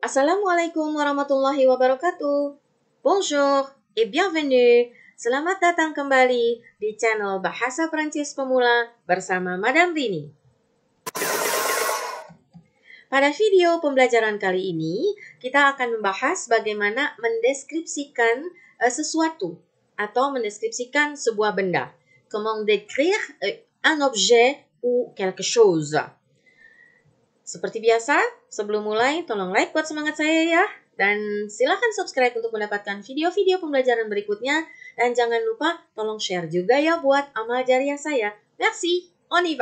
Assalamualaikum warahmatullahi wabarakatuh. Bonjour et bienvenue. Selamat datang kembali di channel Bahasa Perancis Pemula bersama Madam Rini. Pada video pembelajaran kali ini, kita akan membahas bagaimana mendeskripsikan eh, sesuatu atau mendeskripsikan sebuah benda. Comment décrire eh, un objet ou quelque chose. Seperti biasa, sebelum mulai tolong like buat semangat saya ya. Dan silahkan subscribe untuk mendapatkan video-video pembelajaran berikutnya. Dan jangan lupa tolong share juga ya buat amal jariah saya. Merci, on y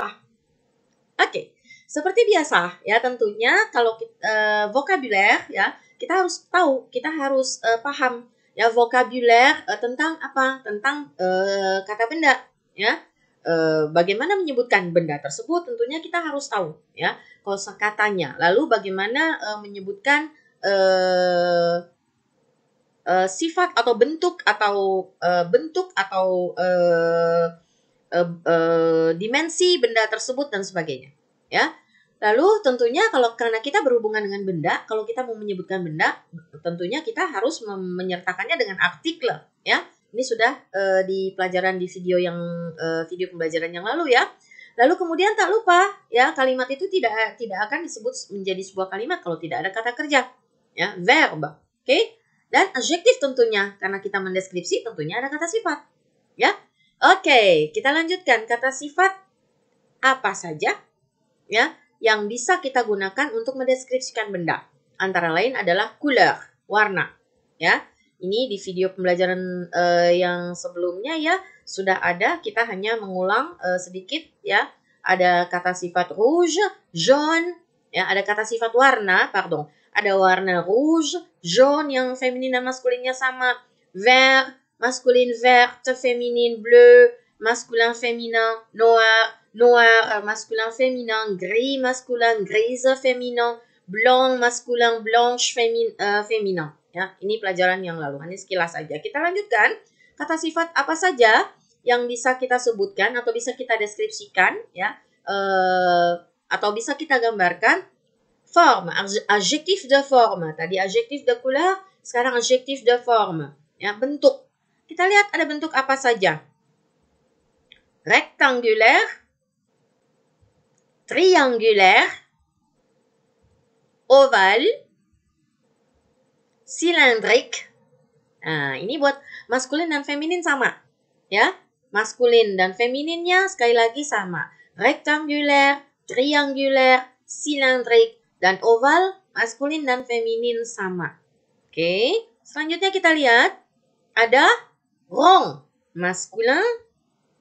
Oke, seperti biasa ya tentunya kalau kita, uh, eh, vokabuler ya kita harus tahu, kita harus uh, paham ya vokabuler uh, eh, tentang apa? Tentang uh, kata benda ya. Eh, bagaimana menyebutkan benda tersebut tentunya kita harus tahu ya kosa katanya lalu bagaimana e, menyebutkan e, e, sifat atau bentuk atau e, bentuk atau e, e, e, dimensi benda tersebut dan sebagainya ya lalu tentunya kalau karena kita berhubungan dengan benda kalau kita mau menyebutkan benda tentunya kita harus menyertakannya dengan artikel ya ini sudah uh, di pelajaran di video yang uh, video pembelajaran yang lalu ya. Lalu kemudian tak lupa ya kalimat itu tidak tidak akan disebut menjadi sebuah kalimat kalau tidak ada kata kerja ya verb, oke? Okay? Dan adjektif tentunya karena kita mendeskripsi tentunya ada kata sifat ya. Oke, okay, kita lanjutkan kata sifat apa saja ya yang bisa kita gunakan untuk mendeskripsikan benda. Antara lain adalah kuler warna, ya. Ini di video pembelajaran uh, yang sebelumnya ya sudah ada kita hanya mengulang uh, sedikit ya. Ada kata sifat rouge, jaune, ya ada kata sifat warna, pardon. Ada warna rouge, jaune yang feminin dan maskulinnya sama, vert, maskulin vert, feminin bleu, maskulin feminin noir, noir euh, maskulin feminin gris maskulin grise feminin blanc maskulin, blanche femin, uh, feminin. Ya, ini pelajaran yang lalu. Hanya sekilas saja. Kita lanjutkan. Kata sifat apa saja yang bisa kita sebutkan atau bisa kita deskripsikan, ya, uh, atau bisa kita gambarkan. form adjektif de forme. Tadi adjektif de couleur, sekarang adjektif de forme. Ya, bentuk. Kita lihat ada bentuk apa saja. Rectangulaire, triangulaire, oval, silindrik, Nah, ini buat maskulin dan feminin sama. Ya, maskulin dan femininnya sekali lagi sama. Rectangular, triangular, silindrik dan oval, maskulin dan feminin sama. Oke, selanjutnya kita lihat. Ada rong, maskulin,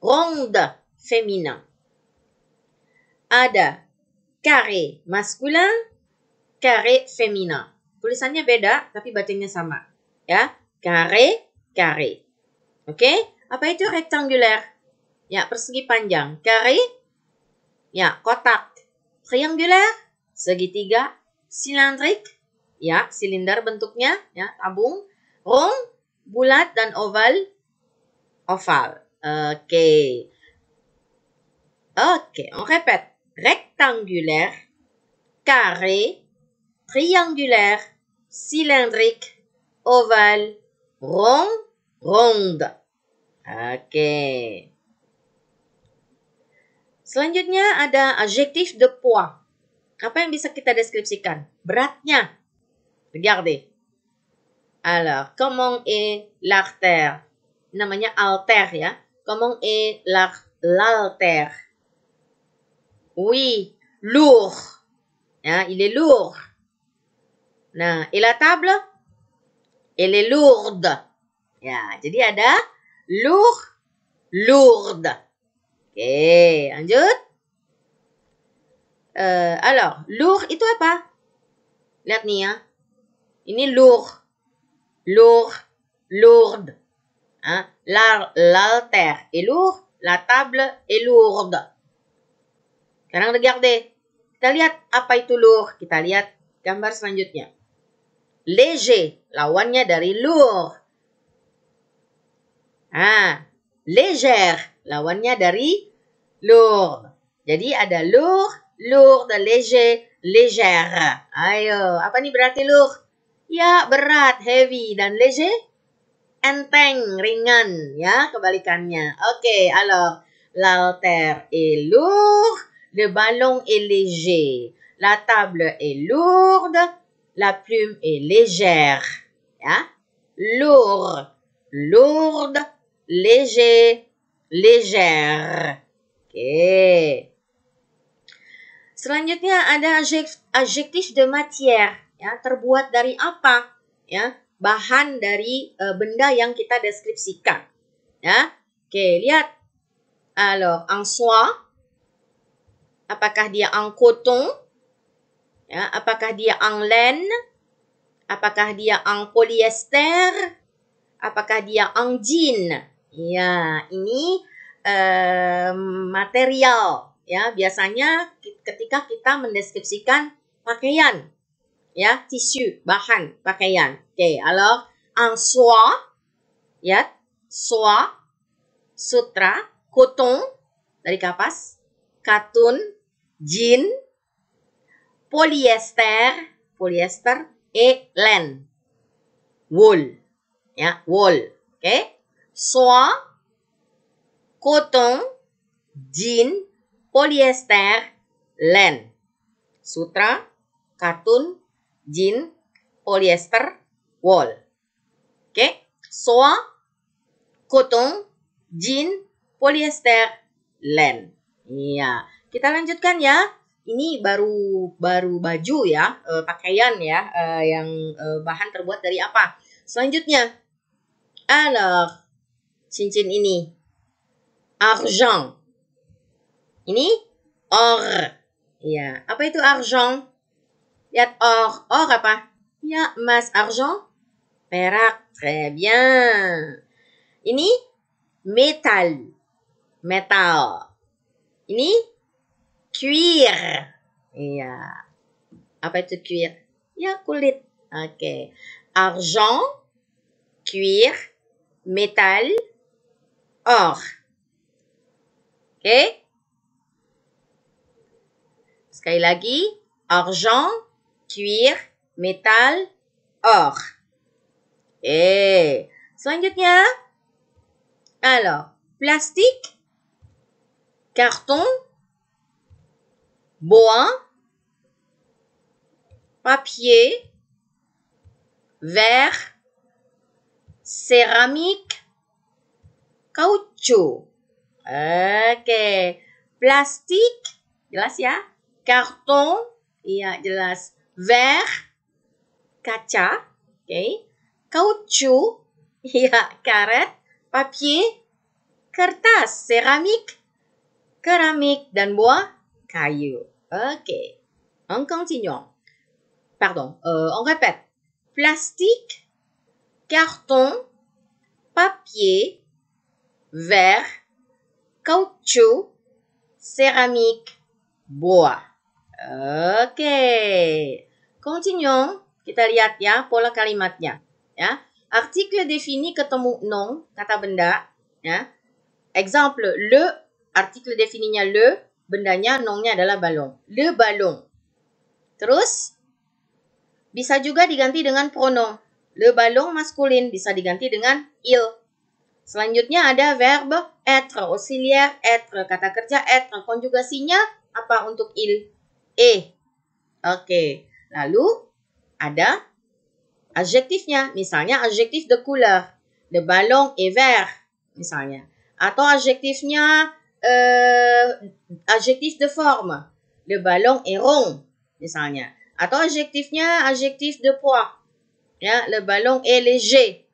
ronde, feminin. Ada kare, maskulin carré femina Tulisannya beda, tapi bacanya sama. Ya, kare kare Oke, apa itu rectangular? Ya, persegi panjang. kare ya, kotak. Triangular, segitiga. Silindrik, ya, silinder bentuknya, ya, tabung. Rung, bulat, dan oval, oval. Oke. Oke, on répète. Rectangulaire, carré, triangulaire, cylindrique, ovale, rond, ronde. Oke. Selanjutnya ada adjectif de poids. Apa yang bisa kita deskripsikan? Beratnya. Regardez. Alors, comment est l'artère? Namanya alter ya. Comment est l'artère? Oui, lourd. Ya, il est lourd. Nah, et la table, elle est lourde. Ya, jadi ada lourd, lourde. Oke, lanjut. Euh, alors, lourd itu apa? Lihat nih ya. Ini lourd. Lourd. Lourde. Hein? L'alter est lourd. La table est lourde. Sekarang regardez. Kita lihat apa itu lourd. Kita lihat gambar selanjutnya. Léger, lawannya dari lourd. Ah, légère, lawannya dari lourd. Jadi ada lourd, lourd, léger, légère. Ayo, apa nih berarti lourd? Ya, berat, heavy, dan léger, enteng, ringan. Ya, kebalikannya. Oke, okay, alors, l'alter est lourd, le ballon est léger, la table est lourde, La plume est légère. Ya. Lourd. Lourde. Léger. Légère. Oke. Selanjutnya ada adjektif de matière, ya, terbuat dari apa? Ya, bahan dari eh, benda yang kita deskripsikan. Ya. Oke, lihat. Alors, en soie. Apakah dia en coton? Ya, apakah dia ang len? Apakah dia ang polyester? Apakah dia ang jean? Ya, ini material ya biasanya ketika kita mendeskripsikan pakaian ya tisu bahan pakaian oke okay, ang ang soie ya swa sutra koton dari kapas katun jin polyester, polyester e len, wool, ya wool, oke? Okay? Soie, cotton, jean, polyester, len, sutra, katun, jean, polyester, wool, oke? Okay? Soie, cotton, jean, polyester, len. Iya, kita lanjutkan ya ini baru baru baju ya, uh, pakaian ya uh, yang uh, bahan terbuat dari apa. Selanjutnya, alor cincin ini argent. Ini or. Ya, apa itu argent? Ya or, or apa? Ya, emas argent, perak. Très bien. Ini metal. Metal. Ini cuir. Iya. Apa itu cuir? Ya kulit. Oke. Okay. Argent, cuir, métal, or. Oke. Okay. Sekali lagi, argent, cuir, Métal. or. et Selanjutnya, alors, plastique, carton, bois, papier, verre, céramique, caoutchouc. Oke, plastik jelas ya, karton iya jelas, verre kaca, oke, okay. iya karet, papier, kertas, ceramik, keramik dan buah caillou. OK. On continue. Pardon, euh, on répète. Plastique, carton, papier, verre, caoutchouc, céramique, bois. OK. Continuons. Kita lihat ya pola kalimatnya. Ya. Article défini nom, kata benda. Exemple, le, Article défini le, bendanya nongnya adalah balong. Le balong. Terus bisa juga diganti dengan pronom. Le balong maskulin bisa diganti dengan il. Selanjutnya ada verb être, auxiliaire être, kata kerja être, konjugasinya apa untuk il? E. Oke. Okay. Lalu ada adjektifnya, misalnya adjektif de couleur, le ballon est vert misalnya. Atau adjektifnya Euh, adjectif de forme. Le ballon est rond, misalnya. Atau nia. Adjectif de poids. Ya, le ballon est léger.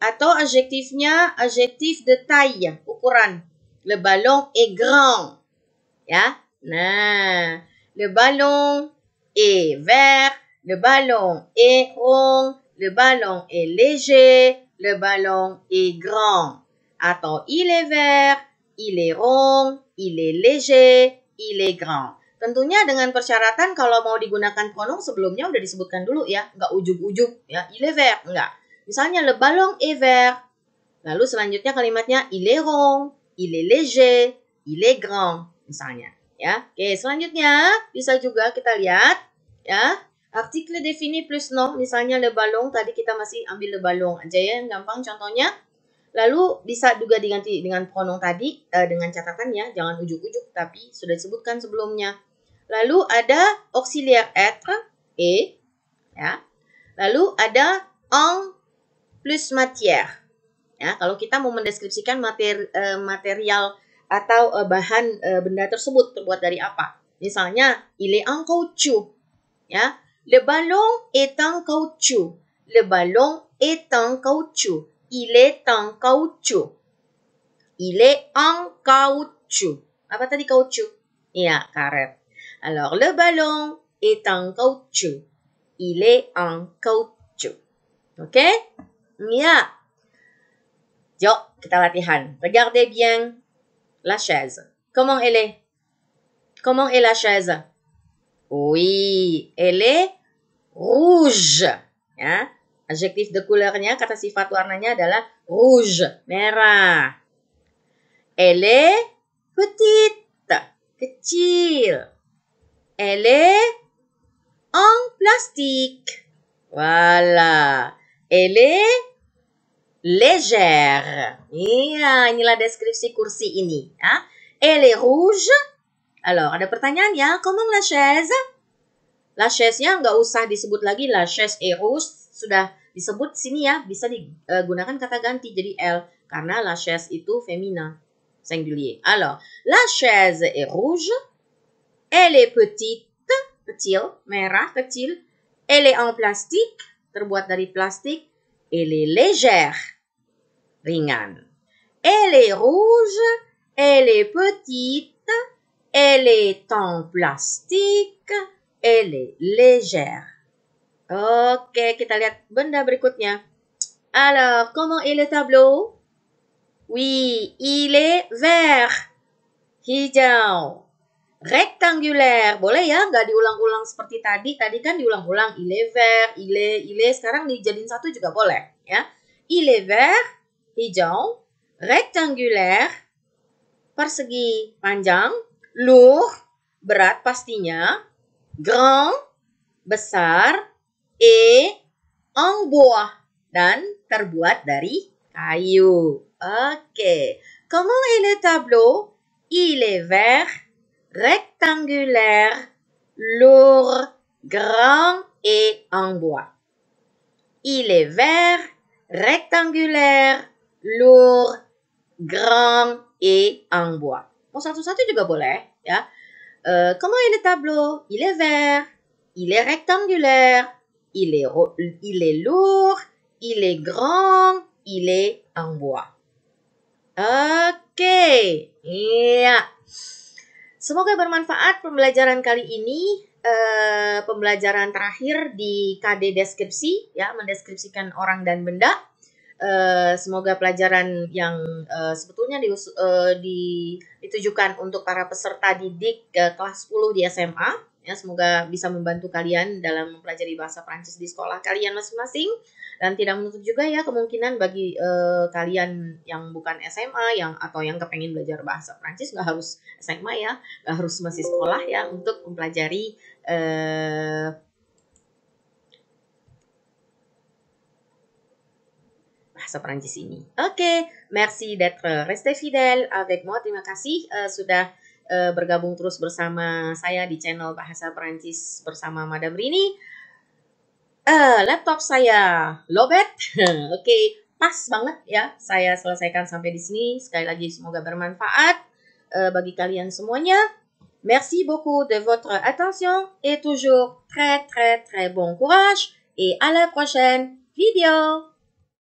Atau nia. Adjectif de taille, ukuran. Le ballon est grand. Ya. Nah, le ballon est vert, le ballon est rond, le ballon est léger, le ballon est grand. Attends, il est vert, il est rond, il est léger, il est grand. Tentunya dengan persyaratan kalau mau digunakan pronom sebelumnya udah disebutkan dulu ya, nggak ujug-ujug ya, il est vert, nggak. Misalnya le ballon est vert. Lalu selanjutnya kalimatnya il est rond, il est léger, il est grand misalnya ya. Oke, selanjutnya bisa juga kita lihat ya. Artikel defini plus nom misalnya le ballon tadi kita masih ambil le ballon aja ya gampang contohnya Lalu bisa juga diganti dengan pronom tadi uh, dengan catatannya jangan ujuk-ujuk tapi sudah disebutkan sebelumnya. Lalu ada auxiliaire être e ya. Lalu ada en plus matière. Ya, kalau kita mau mendeskripsikan materi, uh, eh, material atau uh, bahan uh, benda tersebut terbuat dari apa. Misalnya, il est en caoutchouc. Ya, le ballon est en caoutchouc. Le ballon est en caoutchouc. Il est en caoutchouc. Il est en caoutchouc. Apa tadi caoutchouc? karet. Alors, le ballon est en caoutchouc. Il est en caoutchouc. OK? Ya. Yo, kita latihan. Regardez bien la chaise. Comment elle est? Comment est la chaise? Oui, elle est rouge. Hein? Adjektif de couleur-nya, kata sifat warnanya adalah rouge, merah. Elle petit petite, kecil. Elle en plastique. Voilà. Elle légère. Iya, inilah deskripsi kursi ini. Ya. Elle rouge. Alors, ada pertanyaan ya. Comment la chaise? La chaise-nya nggak usah disebut lagi. La chaise est rouge. sudah disebut sini ya bisa digunakan kata ganti jadi elle karena la chaise itu femina singulier. Alors, la chaise est rouge, elle est petite, petite, merah, kecil, elle est en plastique, terbuat dari plastik, elle est légère, ringan. Elle est rouge, elle est petite, elle est en plastique, elle est légère. Oke, kita lihat benda berikutnya. Alors, comment est le tableau? Oui, il est vert. Hijau. Rectangulaire. Boleh ya, nggak diulang-ulang seperti tadi. Tadi kan diulang-ulang. Il est vert, il est, il est. Sekarang dijadiin satu juga boleh. ya. Il est vert, hijau. Rectangulaire, persegi panjang. Lourd, berat pastinya. Grand, besar Et en bois. dan terbuat dari kayu. Ok. Comment est le tableau? Il est vert, rectangulaire, lourd, grand et en bois. Il est vert, rectangulaire, lourd, grand et en bois. On ça satu juga boleh, ya. Euh, comment est le tableau? Il est vert, il est rectangulaire, il est, il est lourd, il est grand, il est en bois. Oke, iya. Semoga bermanfaat pembelajaran kali ini, Uh, pembelajaran terakhir di KD deskripsi, ya, mendeskripsikan orang dan benda. Uh, semoga pelajaran yang uh, sebetulnya di, uh, di, ditujukan untuk para peserta didik uh, kelas 10 di SMA Ya, semoga bisa membantu kalian dalam mempelajari bahasa Prancis di sekolah kalian masing-masing dan tidak menutup juga ya kemungkinan bagi eh, kalian yang bukan SMA yang atau yang kepengen belajar bahasa Prancis nggak harus SMA ya, nggak harus masih sekolah ya untuk mempelajari eh, bahasa Prancis ini. Oke, okay. merci d'être resté fidèle avec moi. Terima kasih uh, sudah uh, bergabung terus bersama saya di channel Bahasa Perancis bersama Madam Rini. Uh, laptop saya lobet. Oke, okay, pas banget ya. Saya selesaikan sampai di sini. Sekali lagi semoga bermanfaat uh, bagi kalian semuanya. Merci beaucoup de votre attention et toujours très très très bon courage et à la prochaine vidéo.